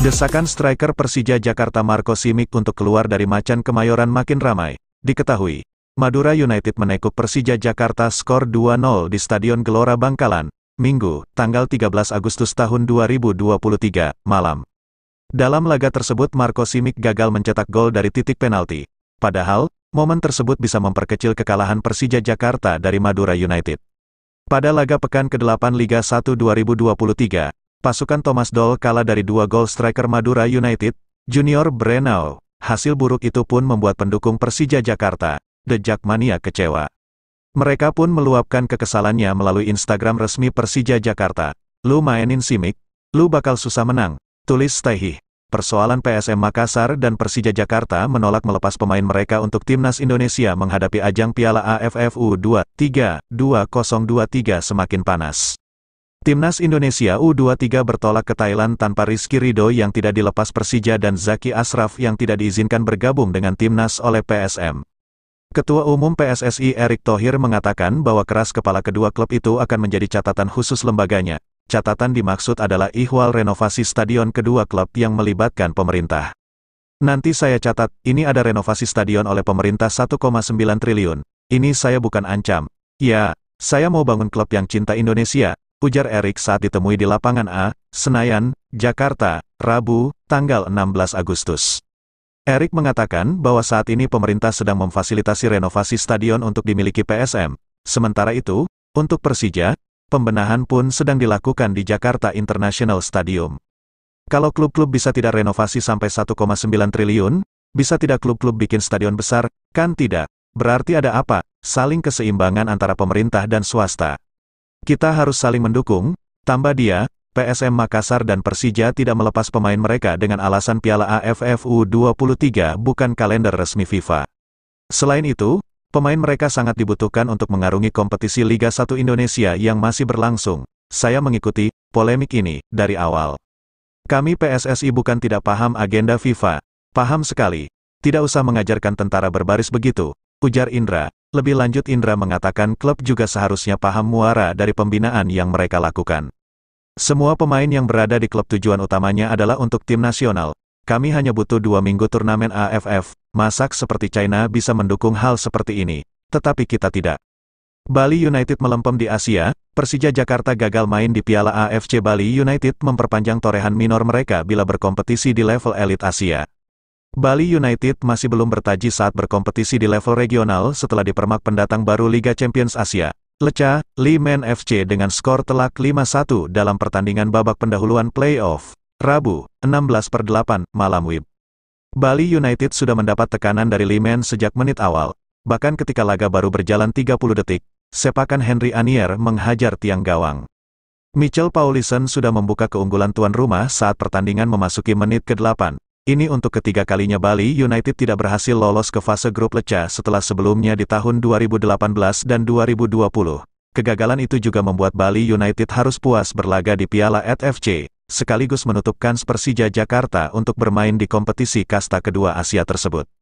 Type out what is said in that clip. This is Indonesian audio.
Desakan striker Persija Jakarta Marco Simic untuk keluar dari Macan Kemayoran makin ramai. Diketahui, Madura United menekuk Persija Jakarta skor 2-0 di Stadion Gelora Bangkalan, Minggu, tanggal 13 Agustus tahun 2023, malam. Dalam laga tersebut Marco Simic gagal mencetak gol dari titik penalti. Padahal, momen tersebut bisa memperkecil kekalahan Persija Jakarta dari Madura United. Pada laga pekan ke-8 Liga 1 2023, pasukan Thomas Doll kalah dari dua gol striker Madura United, Junior Brenau. Hasil buruk itu pun membuat pendukung Persija Jakarta, The Jakmania kecewa. Mereka pun meluapkan kekesalannya melalui Instagram resmi Persija Jakarta. Lu mainin simik, lu bakal susah menang, tulis Stehih. Persoalan PSM Makassar dan Persija Jakarta menolak melepas pemain mereka untuk timnas Indonesia menghadapi ajang Piala AFF U23 2023 semakin panas. Timnas Indonesia U23 bertolak ke Thailand tanpa Rizky Rido yang tidak dilepas Persija dan Zaki Asraf yang tidak diizinkan bergabung dengan Timnas oleh PSM. Ketua Umum PSSI Erick Thohir mengatakan bahwa keras kepala kedua klub itu akan menjadi catatan khusus lembaganya. Catatan dimaksud adalah ihwal renovasi stadion kedua klub yang melibatkan pemerintah. Nanti saya catat, ini ada renovasi stadion oleh pemerintah 1,9 triliun. Ini saya bukan ancam. Ya, saya mau bangun klub yang cinta Indonesia, ujar Erik saat ditemui di lapangan A, Senayan, Jakarta, Rabu, tanggal 16 Agustus. Erik mengatakan bahwa saat ini pemerintah sedang memfasilitasi renovasi stadion untuk dimiliki PSM. Sementara itu, untuk Persija, pembenahan pun sedang dilakukan di Jakarta International Stadium. Kalau klub-klub bisa tidak renovasi sampai 1,9 triliun, bisa tidak klub-klub bikin stadion besar, kan tidak? Berarti ada apa? Saling keseimbangan antara pemerintah dan swasta. Kita harus saling mendukung, tambah dia, PSM Makassar dan Persija tidak melepas pemain mereka dengan alasan Piala AFF U23 bukan kalender resmi FIFA. Selain itu, pemain mereka sangat dibutuhkan untuk mengarungi kompetisi Liga 1 Indonesia yang masih berlangsung. Saya mengikuti polemik ini dari awal. Kami PSSI bukan tidak paham agenda FIFA. Paham sekali. Tidak usah mengajarkan tentara berbaris begitu, ujar Indra, lebih lanjut Indra mengatakan klub juga seharusnya paham muara dari pembinaan yang mereka lakukan. Semua pemain yang berada di klub tujuan utamanya adalah untuk tim nasional. Kami hanya butuh dua minggu turnamen AFF, masak seperti China bisa mendukung hal seperti ini, tetapi kita tidak. Bali United melempem di Asia, Persija Jakarta gagal main di Piala AFC Bali United memperpanjang torehan minor mereka bila berkompetisi di level elit Asia. Bali United masih belum bertaji saat berkompetisi di level regional setelah dipermak pendatang baru Liga Champions Asia. Leca, Man FC dengan skor telak 5-1 dalam pertandingan babak pendahuluan playoff. Rabu, 16 per 8, malam WIB. Bali United sudah mendapat tekanan dari Lee Man sejak menit awal. Bahkan ketika laga baru berjalan 30 detik, sepakan Henry Anier menghajar tiang gawang. Mitchell Paulison sudah membuka keunggulan tuan rumah saat pertandingan memasuki menit ke-8. Ini untuk ketiga kalinya Bali United tidak berhasil lolos ke fase grup lecah setelah sebelumnya di tahun 2018 dan 2020. Kegagalan itu juga membuat Bali United harus puas berlaga di Piala AFC, sekaligus menutupkan Persija Jakarta untuk bermain di kompetisi kasta kedua Asia tersebut.